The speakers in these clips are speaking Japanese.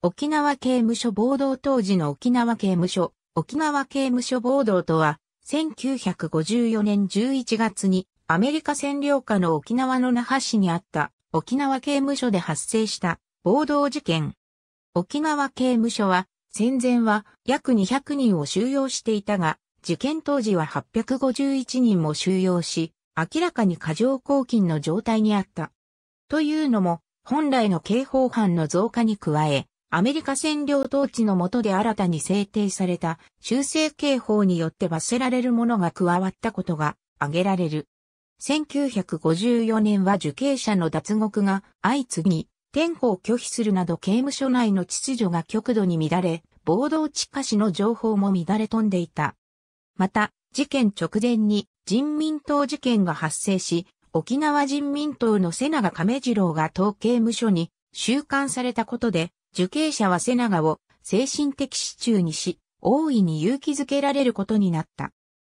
沖縄刑務所暴動当時の沖縄刑務所、沖縄刑務所暴動とは、1954年11月にアメリカ占領下の沖縄の那覇市にあった沖縄刑務所で発生した暴動事件。沖縄刑務所は戦前は約200人を収容していたが、事件当時は851人も収容し、明らかに過剰抗菌の状態にあった。というのも、本来の刑法犯の増加に加え、アメリカ占領統治の下で新たに制定された修正刑法によって罰せられるものが加わったことが挙げられる。1954年は受刑者の脱獄が相次ぎ、天保を拒否するなど刑務所内の秩序が極度に乱れ、暴動地下市の情報も乱れ飛んでいた。また、事件直前に人民党事件が発生し、沖縄人民党の瀬長亀次郎が当刑務所に収監されたことで、受刑者は瀬長を精神的支柱にし、大いに勇気づけられることになった。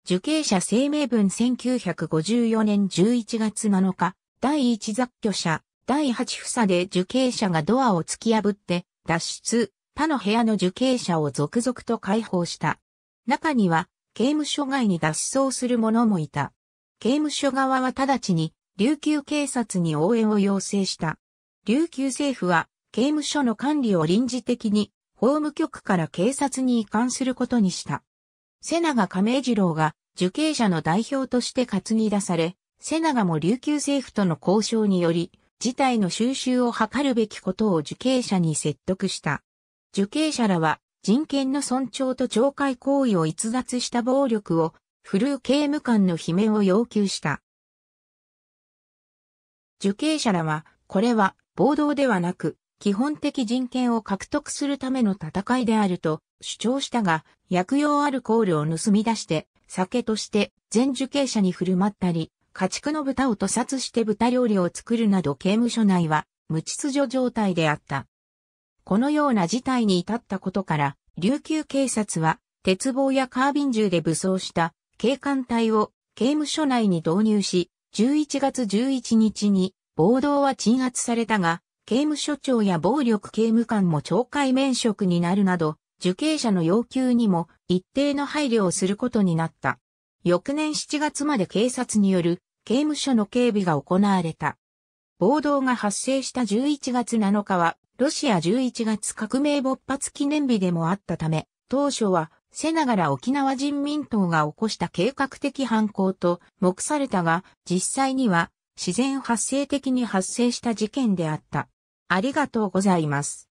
受刑者声明文1954年11月7日、第1雑居者、第8房で受刑者がドアを突き破って、脱出、他の部屋の受刑者を続々と解放した。中には、刑務所外に脱走する者もいた。刑務所側は直ちに、琉球警察に応援を要請した。琉球政府は、刑務所の管理を臨時的に法務局から警察に移管することにした。瀬長亀次郎が受刑者の代表として担ぎ出され、瀬長も琉球政府との交渉により、事態の収拾を図るべきことを受刑者に説得した。受刑者らは人権の尊重と懲戒行為を逸脱した暴力を振るう刑務官の罷免を要求した。受刑者らは、これは暴動ではなく、基本的人権を獲得するための戦いであると主張したが、薬用アルコールを盗み出して、酒として全受刑者に振る舞ったり、家畜の豚を屠殺して豚料理を作るなど刑務所内は無秩序状態であった。このような事態に至ったことから、琉球警察は鉄棒やカービン銃で武装した警官隊を刑務所内に導入し、11月11日に暴動は鎮圧されたが、刑務所長や暴力刑務官も懲戒免職になるなど、受刑者の要求にも一定の配慮をすることになった。翌年7月まで警察による刑務所の警備が行われた。暴動が発生した11月7日は、ロシア11月革命勃発記念日でもあったため、当初は、せながら沖縄人民党が起こした計画的犯行と目されたが、実際には自然発生的に発生した事件であった。ありがとうございます。